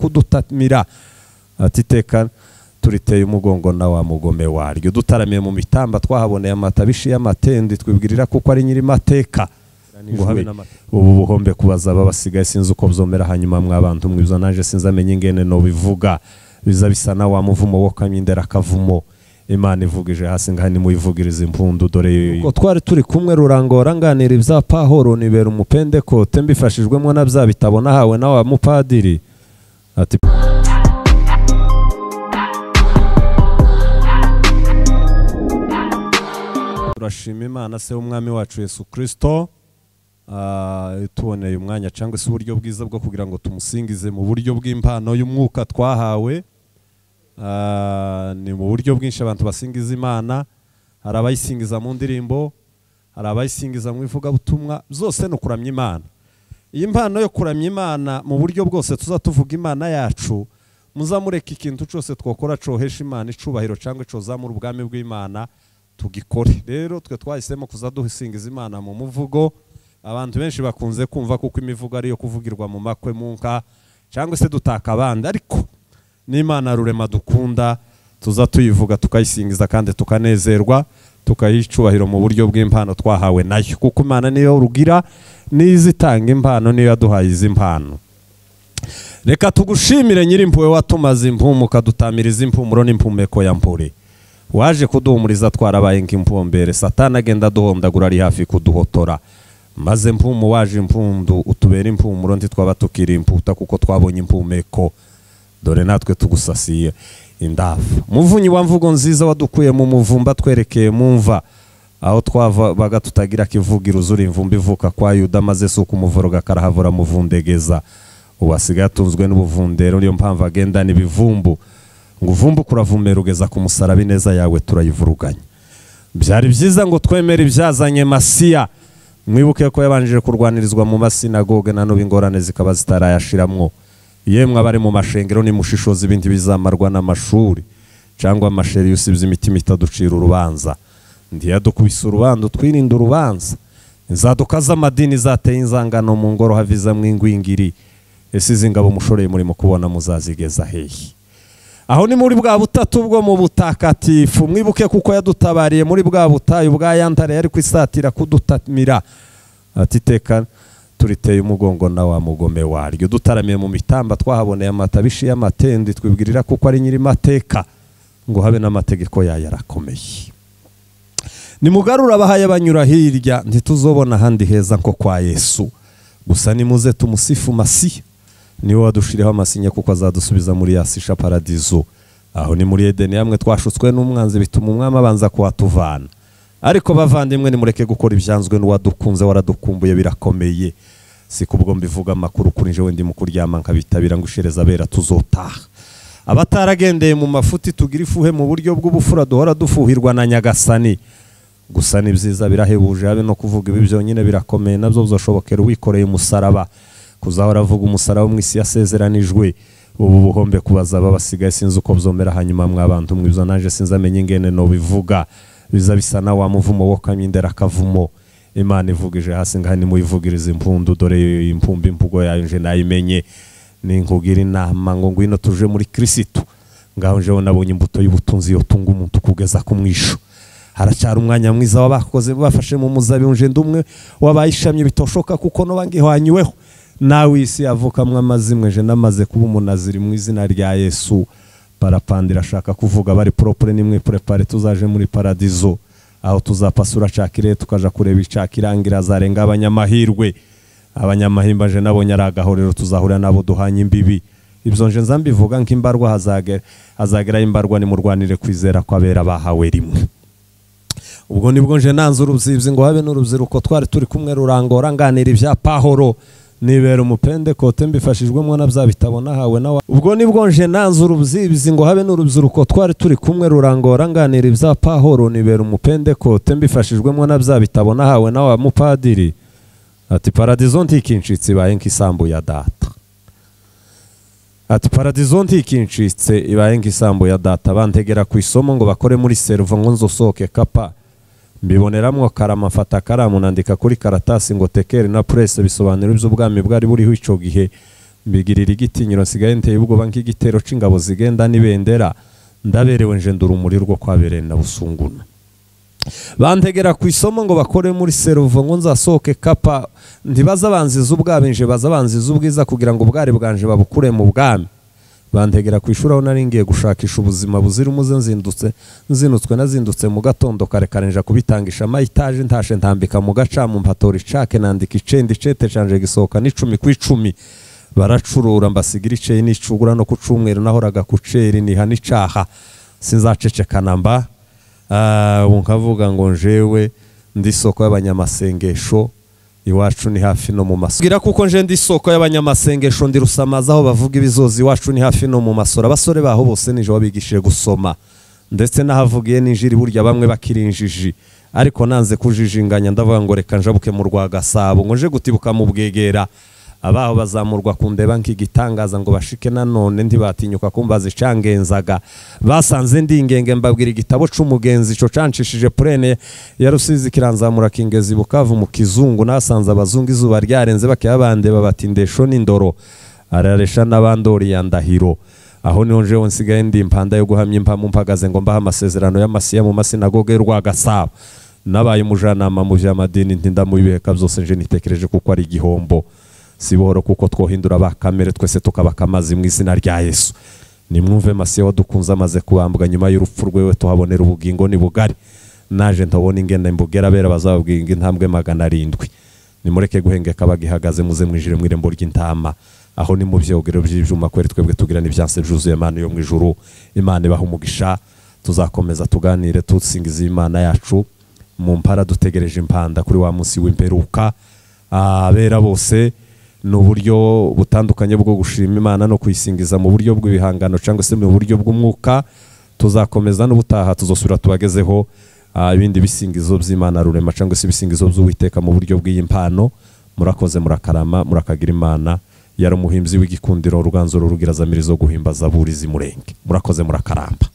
kudutamira ati iteka turiteye umugongo na wa mugome waryo dutaramiye mu mitamba twahaboneye amata bishiye amatende twibwirira kuko ari nyiri mateka ubu buhombe kubazaba basigaye sinzi uko byomera hanyuma mwabantu mwiza naje sinzi amenye ingene no bivuga biza bisa na wa muvumo wo kamyindera akavumo imana ivugije hasi ngaha nimuyivugirize impundu dore uko twari turi kumwe rurangora nganira ibya pahoro nibera umupende kote mbifashijwemo na bya bitabo nahawe na wa mupadiri Uh, typ turashima imana se umwami wacu yesu Kristo ah, tuboneye umwanya cyangwa se uburyo bwiza bwo kugira ngo tumusingize mu buryo bw'impano y'umwuka twahawe ah, ni mu buryo bwinshi abantu basingiza imana hari abayisingiza mu ndirimbo hari abayisingiza mu ivugabutumwa zose ni ukuramya imana iyi mpano yo kuramya imana mu buryo bwose tuzatuvuga imana yacu muzamureka ikintu cyose twakora cyohesha imana icyubahiro cyangwa icyozamura ubwami bw'imana tugikore rero twe twahisemo kuza dusingiza imana mu muvugo abantu benshi bakunze kumva kuko imivugo ariyo kuvugirwa mu makwe mu cyangwa se dutaka abandi ariko n'imana rurema dukunda tuza tuyivuga tukayisingiza kandi tukanezerwa tukayiha icyubahiro mu buryo bw'impano twahawe nayo kuko imana niyo rugira n'izitanga impano niyo yaduhaye izi mpano reka tugushimire nyirimpuwe watumaze impumu ukadutamiriza impumuro n'impumeko ya mpure waje kuduhumuriza twarabaye nk'impumbere satana agenda aduhondagura ari hafi kuduhotora maze mpumu waje impundu, utubera impumuro ntitwaba tukiri imputa kuko twabonye impumeko dore natwe tugusasiye indava muvunyi wa mvugo nziza wadukuye mu muvumba twerekeye mu mva aho twavaga tutagira kivugira uzura imvumba ivuka kwa yuda maze si uko umuvoroga karahavura muvundegeza ubu asigaye atunzwe n'ubuvundero niyo mpamvu agendana ibivumbu ngo uvumbu kuravumera ugeza ku musaraba ineza yawe turayivuruganya byari byiza ngo twemere ibyazanye masiya mwibuke ko yabanjije kurwanirizwa mu masinagoge na n'ubu ingorane zikaba zitarayashiramwo yemwe abari mu mashengero nimushishoza ibindi bizamarwa n'amashuri cyangwa amasheri usibye imitima itaducira urubanza ntiyadukubise urubanza twirinde urubanza inzaduka z'amadini zateye inzangano mu ngoro mu ingwingiri ese izi ngabo mushoreye murimo kubona muzazigeza hehe aho ni muri bwa butatu bwo mu butakatifu mwibuke kuko yadutabariye muri bwa butayu bwa yantare yari kwisatira kudutamira atitekana. turiteye umugongo na wa mugome waryo dutaramiye mu mitamba twahaboneye amata bishiye amatendi twibwirira kuko ari nyiri mateka ngo habe n'amategeko yayo arakomeye nimugarura abahaye banyura hirya ntituzobona ahandi heza nko kwa yesu gusa nimuze tumusifu masiya niwe wadushiriho amasinya kuko azadusubiza muri yasisha paradizo aho ni muri edeni hamwe twashutswe n'umwanzi bituma umwami abanza kuhatuvana ariko bavandimwe nimureke gukora ibyanzwe n'uwadukunze waradukumbuye birakomeye si kubwo mbivuga amakuru kuri wendi mu kuryama nkabitabira ngo ushereze abera tuzotaha abataragendeye mu mafuti tugira ifuhe mu buryo bw'ubufura duhora dufuhirwa na nyagasani gusa ni byiza birahebuje habe no kuvuga ibi byonyine birakomeye nabyo bizashobokera uwikoreye umusaraba kuzahora avuga umusaraba mu isi yasezeranijwe ubu buhombe kubazaba basigaye sinzi uko byomera hanyuma mwabantu mwibyo naje sinzi amenye ingene no bivuga biza bisa na wa muvumo wo kamyindera akavumo imana ivugije hasi ngaho nimuyivugirize impundu dore impumbi imvugo yayo nje nayimenye ninkubwira inama ngo ngwino tuje muri kirisitu ngaho njewe nabonye imbuto y'ubutunzi yotunga umuntu kugeza ku mwisho haracyari umwanya mwiza w'abakoze bafashe mu muzabibu nje ndumwe wabayishamye bitoshoka kuko n'ubangiye hanyweho nawe isi yavukamwe amazimwe nje namaze kuba umunaziri mu izina rya yesu parapandira ashaka kuvuga bari poropure nimwe purepare tuzaje muri paradizo aho tuzapfa suracakire tukaja kureba icakirangira zarenga abanyamahirwe abanyamahimba je nabonye ari agahorero tuzahura nabo duhanye imbibi ibyo nje nza mbivuga nk'imbarwa hazagera hazagerayo imbarwa nimurwanire kwizera ko bahawe rimwe ubwo nibwo nje nanze urubyizi ngo habe n'urubyiruko twari turi kumwe rurangora nganira ibya pahoro nibera umupendekote mbifashijwemo na bya bitabo nahawe nawe ubwo nibwo nje nanze uruzibizi ngo habe n'urubyiruko twari turi kumwe rurangora nganira ibya pahoro nibera umupendekote mbifashijwemo na bya bitabo nahawe nawe mupadiri ati paradizo ntikincitse ibaye nk'isambu ya data ati paradizo ntikinshitse ibaye nk'isambu ya data bantegera ku isomo ngo bakore muri servo ngo nzosohoke kapa mbiboneramo karama afata akaramu nandika kuri karatasi ngo tekeri na purese bisobanura iby'ubwami bwari buriho icyo gihe mbigirira igitinyiro nsigaye nteye ubwoba nk'igitero cy'ingabo zigenda n'ibendera ndaberewe njendura umuriro rwo kwabereye na busunguna bantegera ku isomo ngo bakore muri seruvo ngo nzasohoke kapa ntibazabanziza ubwabinje bazabanziza ubwiza kugira ngo ubwari bwanje babukure mu bwami bantegera ku ishuri aho nari ngiye gushakisha ubuzima buzira umuze nzindutse nzinutswe nazindutse mu gatondo kare karenja kubitangisha amayitaje ntashe ntambika mu gacamu mpatora icake nandika icenda icete canje gisohoka n'icumi ku icumi baracurura mbasigira iceye n'icugura no ku cumweru nahoraga ku ceri niha n'icaha sinzacecekana mba ah, ubu nkavuga ngo njewe ndi isoko y'abanyamasengesho iwacu ni hafi no mu masoro bwira kuko ndi isoko y'abanyamasengesho ndi rusamaza aho bavuga ibizozi iwacu ni hafi no mu masoro abasore baho bose nijoro bigishije gusoma ndetse n'ahavugiye n'injiri burya bamwe bakiri injiji ariko nanze kujijinganya ndavuga ngo reka njabuke mu rwa gasabo ngo nje gutibuka mu bwegera abaho bazamurwa ku ndeba nk'igitangaza ngo bashike nanone ntibatinyuka kumbaza icangenzaga basanze ndi ingenge mbabwira igitabo cy’umugenzi ico canshishije purene ya rusizi kiranzamura kingezi bukavu mu kizungu nasanze abazungu izuba ryarenze bakiyabandeba bati ndesho n'indoro araresha n'abandori ya ndahiro aho niho njewe nsigaye ndi impanda yo guhamya impamo mpagaze ngo mbaha amasezerano y'amasiya mu masinagoge y'u nabaye umujyanama mu by'amadini nti ndamuha ibiheka byose nje nitekereje kuko ari igihombo si buhoro kuko twohindura ba twese tukabakamaze mu izina rya yesu nimwumve masiyo wadukunze amaze kubambwa nyuma y'urupfu rwewe tuhabonera ubugingo ni bugari naje ntabona ingenda mbugera bera bazababwinga intambwe magana arindwi nimureke guhengeka bagihagaze muze mwijire mu irembo ry'intama aho ni mu byogero by'ibyuma kweri twebwe tugira n'ibyansi byuzuye imana yo mu ijuru imana ibaha umugisha tuzakomeza tuganire tusingiza imana yacu mu mpara dutegereje impanda kuri wa munsi w'imperuka abera bose ni uburyo butandukanye bwo gushima imana no kuyisingiza mu buryo bw'ibihangano cyangwa se mu buryo bw'umwuka tuzakomeza n'ubutaha tuzosura tubagezeho ah, ibindi bisingizo by'imana rurema cyangwa se ibisingizo by'uwiteka mu buryo bw'iyi mpano murakoze murakarama murakagira imana yari umuhimbyi w'igikundiro ruganzu rurugira zamirizo guhimbaza burizi murenge murakoze murakaramba